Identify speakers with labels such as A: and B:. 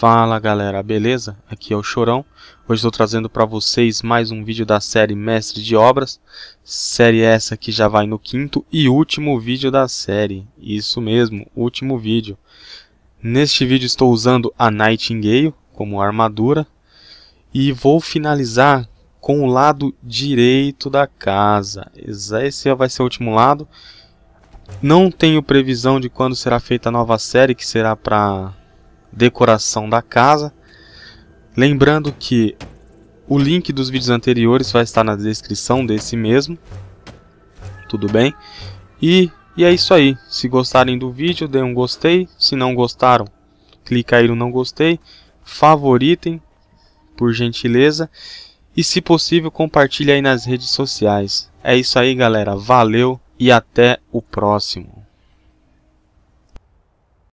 A: Fala galera, beleza? Aqui é o Chorão. Hoje estou trazendo para vocês mais um vídeo da série Mestre de Obras. Série essa que já vai no quinto e último vídeo da série. Isso mesmo, último vídeo. Neste vídeo estou usando a Nightingale como armadura. E vou finalizar com o lado direito da casa. Esse vai ser o último lado. Não tenho previsão de quando será feita a nova série, que será para decoração da casa. Lembrando que o link dos vídeos anteriores vai estar na descrição desse mesmo. Tudo bem? E, e é isso aí. Se gostarem do vídeo, deem um gostei. Se não gostaram, clica aí no não gostei. Favoritem, por gentileza. E se possível, compartilhe aí nas redes sociais. É isso aí, galera. Valeu e até o próximo.